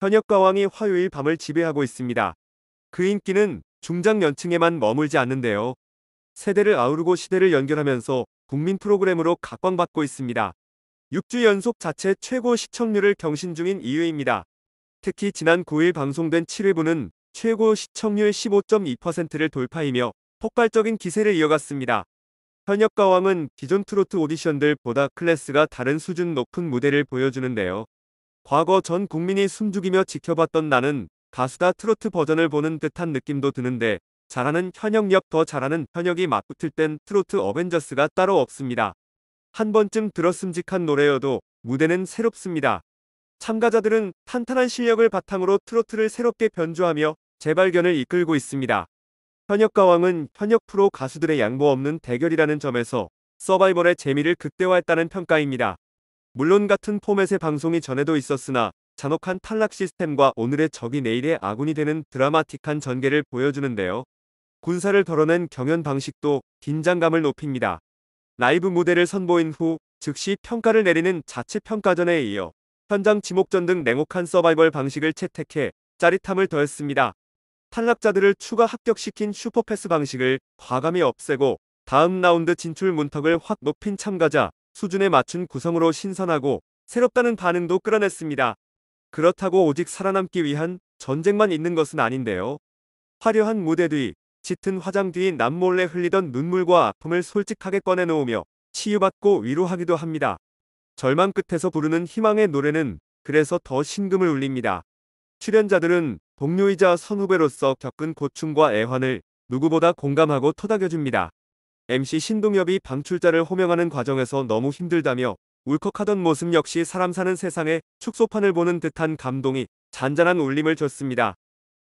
현역 가왕이 화요일 밤을 지배하고 있습니다. 그 인기는 중장년층에만 머물지 않는데요. 세대를 아우르고 시대를 연결하면서 국민 프로그램으로 각광받고 있습니다. 6주 연속 자체 최고 시청률을 경신 중인 이유입니다. 특히 지난 9일 방송된 7회부는 최고 시청률 15.2%를 돌파이며 폭발적인 기세를 이어갔습니다. 현역 가왕은 기존 트로트 오디션들보다 클래스가 다른 수준 높은 무대를 보여주는데요. 과거 전 국민이 숨죽이며 지켜봤던 나는 가수다 트로트 버전을 보는 듯한 느낌도 드는데 잘하는 현역 옆 더 잘하는 현역이 맞붙을 땐 트로트 어벤져스가 따로 없습니다. 한 번쯤 들었음직한 노래여도 무대는 새롭습니다. 참가자들은 탄탄한 실력을 바탕으로 트로트를 새롭게 변주하며 재발견을 이끌고 있습니다. 현역가 왕은 현역 프로 가수들의 양보 없는 대결이라는 점에서 서바이벌의 재미를 극대화했다는 평가입니다. 물론 같은 포맷의 방송이 전에도 있었으나 잔혹한 탈락 시스템과 오늘의 적이 내일의 아군이 되는 드라마틱한 전개를 보여주는데요. 군사를 덜어낸 경연 방식도 긴장감을 높입니다. 라이브 무대를 선보인 후 즉시 평가를 내리는 자체 평가전에 이어 현장 지목전 등 냉혹한 서바이벌 방식을 채택해 짜릿함을 더했습니다. 탈락자들을 추가 합격시킨 슈퍼패스 방식을 과감히 없애고 다음 라운드 진출 문턱을 확 높인 참가자 수준에 맞춘 구성으로 신선하고 새롭다는 반응도 끌어냈습니다. 그렇다고 오직 살아남기 위한 전쟁만 있는 것은 아닌데요. 화려한 무대 뒤, 짙은 화장 뒤 남몰래 흘리던 눈물과 아픔을 솔직하게 꺼내놓으며 치유받고 위로하기도 합니다. 절망 끝에서 부르는 희망의 노래는 그래서 더심금을 울립니다. 출연자들은 동료이자 선후배로서 겪은 고충과 애환을 누구보다 공감하고 토닥여줍니다. MC 신동엽이 방출자를 호명하는 과정에서 너무 힘들다며 울컥하던 모습 역시 사람 사는 세상에 축소판을 보는 듯한 감동이 잔잔한 울림을 줬습니다.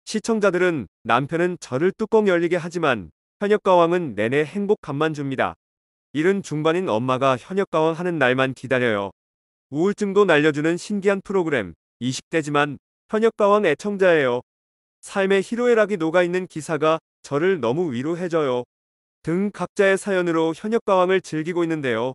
시청자들은 남편은 저를 뚜껑 열리게 하지만 현역가왕은 내내 행복감만 줍니다. 이른 중반인 엄마가 현역가왕 하는 날만 기다려요. 우울증도 날려주는 신기한 프로그램 20대지만 현역가왕 애청자예요. 삶의 희로애락이 녹아있는 기사가 저를 너무 위로해줘요. 등 각자의 사연으로 현역가왕을 즐기고 있는데요.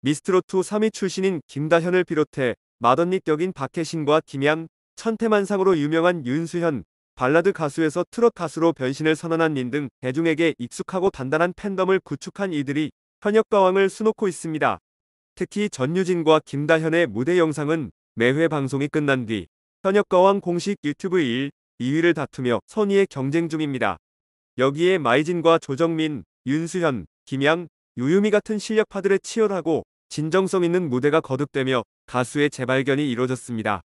미스트로트 3위 출신인 김다현을 비롯해 마덧니 격인 박혜신과 김양, 천태만상으로 유명한 윤수현, 발라드 가수에서 트롯 가수로 변신을 선언한 린등 대중에게 익숙하고 단단한 팬덤을 구축한 이들이 현역가왕을 수놓고 있습니다. 특히 전유진과 김다현의 무대 영상은 매회 방송이 끝난 뒤 현역가왕 공식 유튜브 1, 2위를 다투며 선의의 경쟁 중입니다. 여기에 마이진과 조정민, 윤수현, 김양, 유유미 같은 실력파들의 치열하고 진정성 있는 무대가 거듭되며 가수의 재발견이 이뤄졌습니다.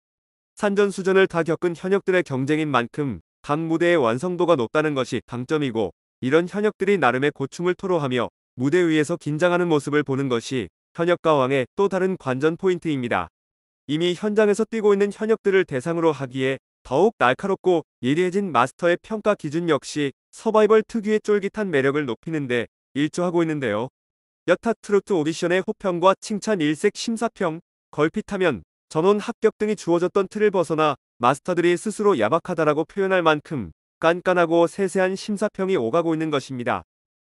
산전수전을 다 겪은 현역들의 경쟁인 만큼 각 무대의 완성도가 높다는 것이 강점이고 이런 현역들이 나름의 고충을 토로하며 무대 위에서 긴장하는 모습을 보는 것이 현역가 왕의 또 다른 관전 포인트입니다. 이미 현장에서 뛰고 있는 현역들을 대상으로 하기에 더욱 날카롭고 예리해진 마스터의 평가 기준 역시 서바이벌 특유의 쫄깃한 매력을 높이는데 일조하고 있는데요. 여타 트로트 오디션의 호평과 칭찬 일색 심사평, 걸핏하면 전원 합격 등이 주어졌던 틀을 벗어나 마스터들이 스스로 야박하다라고 표현할 만큼 깐깐하고 세세한 심사평이 오가고 있는 것입니다.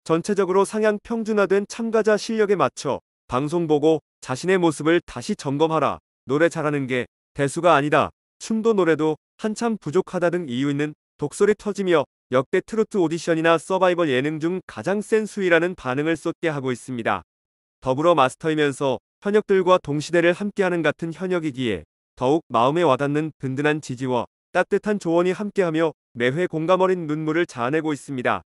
전체적으로 상향 평준화된 참가자 실력에 맞춰 방송 보고 자신의 모습을 다시 점검하라. 노래 잘하는 게 대수가 아니다. 춤도 노래도 한참 부족하다 등 이유 있는 독설이 터지며 역대 트로트 오디션이나 서바이벌 예능 중 가장 센 수위라는 반응을 쏟게 하고 있습니다. 더불어 마스터이면서 현역들과 동시대를 함께하는 같은 현역이기에 더욱 마음에 와닿는 든든한 지지와 따뜻한 조언이 함께하며 매회 공감 어린 눈물을 자아내고 있습니다.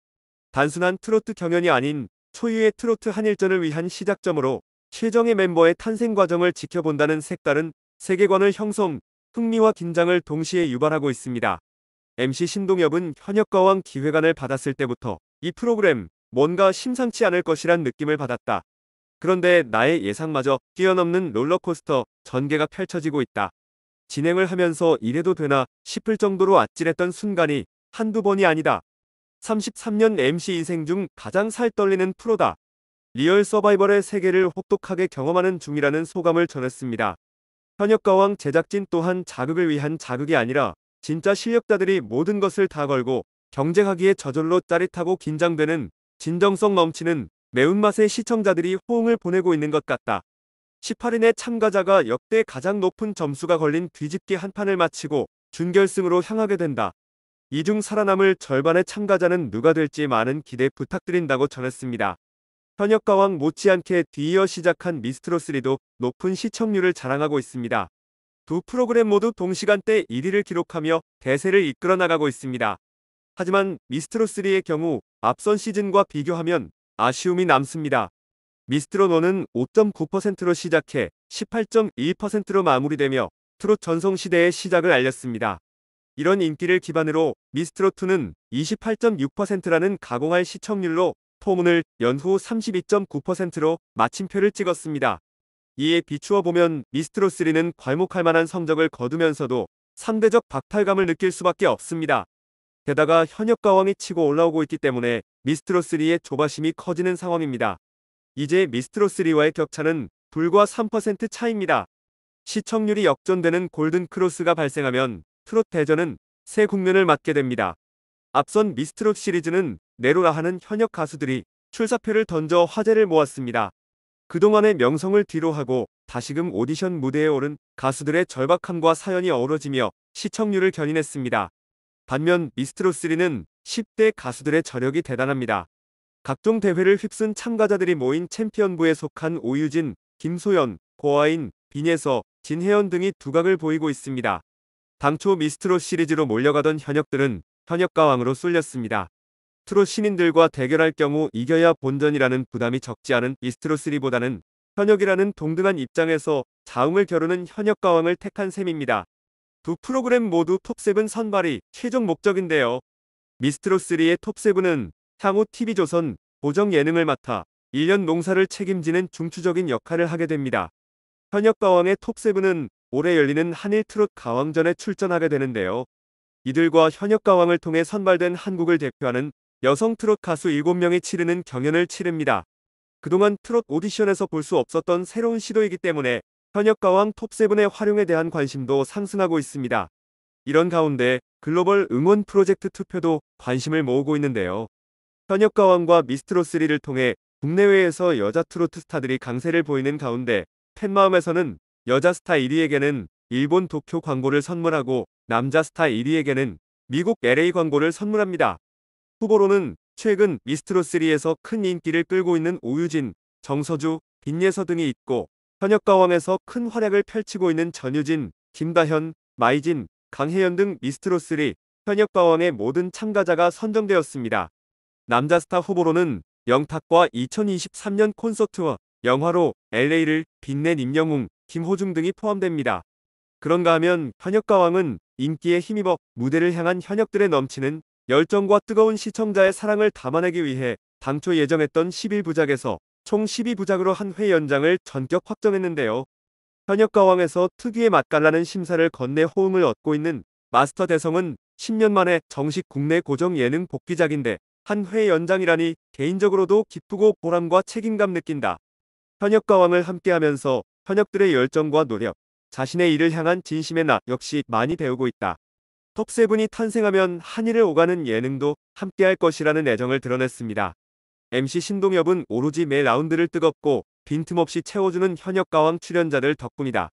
단순한 트로트 경연이 아닌 초유의 트로트 한일전을 위한 시작점으로 최정의 멤버의 탄생 과정을 지켜본다는 색다른 세계관을 형성, 흥미와 긴장을 동시에 유발하고 있습니다. MC 신동엽은 현역가왕 기획안을 받았을 때부터 이 프로그램 뭔가 심상치 않을 것이란 느낌을 받았다. 그런데 나의 예상마저 뛰어넘는 롤러코스터 전개가 펼쳐지고 있다. 진행을 하면서 이래도 되나 싶을 정도로 아찔했던 순간이 한두 번이 아니다. 33년 MC 인생 중 가장 살떨리는 프로다. 리얼 서바이벌의 세계를 혹독하게 경험하는 중이라는 소감을 전했습니다. 현역가왕 제작진 또한 자극을 위한 자극이 아니라 진짜 실력자들이 모든 것을 다 걸고 경쟁하기에 저절로 짜릿하고 긴장되는 진정성 넘치는 매운맛의 시청자들이 호응을 보내고 있는 것 같다. 18인의 참가자가 역대 가장 높은 점수가 걸린 뒤집기 한 판을 마치고 준결승으로 향하게 된다. 이 중 살아남을 절반의 참가자는 누가 될지 많은 기대 부탁드린다고 전했습니다. 현역가왕 못지않게 뒤이어 시작한 미스트롯3도 높은 시청률을 자랑하고 있습니다. 두 프로그램 모두 동시간대 1위를 기록하며 대세를 이끌어 나가고 있습니다. 하지만 미스트롯3의 경우 앞선 시즌과 비교하면 아쉬움이 남습니다. 미스트롯1은 5.9%로 시작해 18.2%로 마무리되며 트롯 전성시대의 시작을 알렸습니다. 이런 인기를 기반으로 미스트롯2는 28.6%라는 가공할 시청률로 포문을 연후 32.9%로 마침표를 찍었습니다. 이에 비추어 보면 미스트로3는 괄목할 만한 성적을 거두면서도 상대적 박탈감을 느낄 수밖에 없습니다. 게다가 현역 가왕이 치고 올라오고 있기 때문에 미스트로3의 조바심이 커지는 상황입니다. 이제 미스트로3와의 격차는 불과 3% 차입니다. 시청률이 역전되는 골든크로스가 발생하면 트롯 대전은 새 국면을 맞게 됩니다. 앞선 미스트롯 시리즈는 네로라 하는 현역 가수들이 출사표를 던져 화제를 모았습니다. 그동안의 명성을 뒤로하고 다시금 오디션 무대에 오른 가수들의 절박함과 사연이 어우러지며 시청률을 견인했습니다. 반면 미스트롯3는 10대 가수들의 저력이 대단합니다. 각종 대회를 휩쓴 참가자들이 모인 챔피언부에 속한 오유진, 김소연, 고아인, 빈혜서 진혜연 등이 두각을 보이고 있습니다. 당초 미스트롯 시리즈로 몰려가던 현역들은 현역가왕으로 쏠렸습니다. 이스트로 신인들과 대결할 경우 이겨야 본전이라는 부담이 적지 않은 이스트로 3보다는 현역이라는 동등한 입장에서 자웅을 겨루는 현역 가왕을 택한 셈입니다. 두 프로그램 모두 톱7 선발이 최종 목적인데요. 미스트로3의 톱7은 향후 TV조선 고정 예능을 맡아 1년 농사를 책임지는 중추적인 역할을 하게 됩니다. 현역 가왕의 톱7은 올해 열리는 한일 트롯 가왕전에 출전하게 되는데요. 이들과 현역 가왕을 통해 선발된 한국을 대표하는 여성 트롯 가수 7명이 치르는 경연을 치릅니다. 그동안 트롯 오디션에서 볼 수 없었던 새로운 시도이기 때문에 현역 가왕 톱7의 활용에 대한 관심도 상승하고 있습니다. 이런 가운데 글로벌 응원 프로젝트 투표도 관심을 모으고 있는데요. 현역 가왕과 미스트롯3를 통해 국내외에서 여자 트로트 스타들이 강세를 보이는 가운데 팬 마음에서는 여자 스타 1위에게는 일본 도쿄 광고를 선물하고 남자 스타 1위에게는 미국 LA 광고를 선물합니다. 후보로는 최근 미스트롯3에서 큰 인기를 끌고 있는 오유진, 정서주, 빈예서 등이 있고 현역 가왕에서 큰 활약을 펼치고 있는 전유진, 김다현, 마이진, 강혜연 등 미스트롯3 현역 가왕의 모든 참가자가 선정되었습니다. 남자 스타 후보로는 영탁과 2023년 콘서트와 영화로 LA를 빛낸 임영웅, 김호중 등이 포함됩니다. 그런가 하면 현역 가왕은 인기에 힘입어 무대를 향한 현역들의 넘치는 열정과 뜨거운 시청자의 사랑을 담아내기 위해 당초 예정했던 11부작에서 총 12부작으로 한 회 연장을 전격 확정했는데요. 현역 가왕에서 특유의 맛깔나는 심사를 건네 호응을 얻고 있는 마스터 대성은 10년 만에 정식 국내 고정 예능 복귀작인데 한 회 연장이라니 개인적으로도 기쁘고 보람과 책임감 느낀다. 현역 가왕을 함께하면서 현역들의 열정과 노력, 자신의 일을 향한 진심의 나 역시 많이 배우고 있다. 톱세븐이 탄생하면 한일을 오가는 예능도 함께할 것이라는 애정을 드러냈습니다. MC 신동엽은 오로지 매 라운드를 뜨겁고 빈틈없이 채워주는 현역 가왕 출연자들 덕분이다.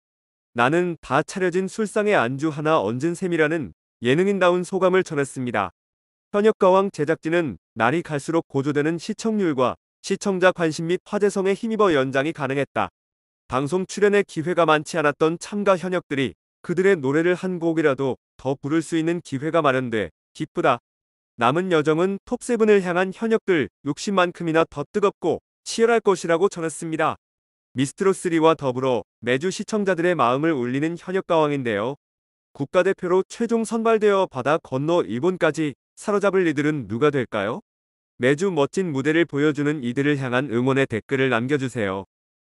나는 다 차려진 술상에 안주 하나 얹은 셈이라는 예능인다운 소감을 전했습니다. 현역 가왕 제작진은 날이 갈수록 고조되는 시청률과 시청자 관심 및 화제성에 힘입어 연장이 가능했다. 방송 출연의 기회가 많지 않았던 참가 현역들이 그들의 노래를 한 곡이라도 더 부를 수 있는 기회가 마련돼 기쁘다. 남은 여정은 톱세븐을 향한 현역들 욕심만큼이나 더 뜨겁고 치열할 것이라고 전했습니다. 미스트로3와 더불어 매주 시청자들의 마음을 울리는 현역가왕인데요. 국가대표로 최종 선발되어 바다 건너 일본까지 사로잡을 이들은 누가 될까요? 매주 멋진 무대를 보여주는 이들을 향한 응원의 댓글을 남겨주세요.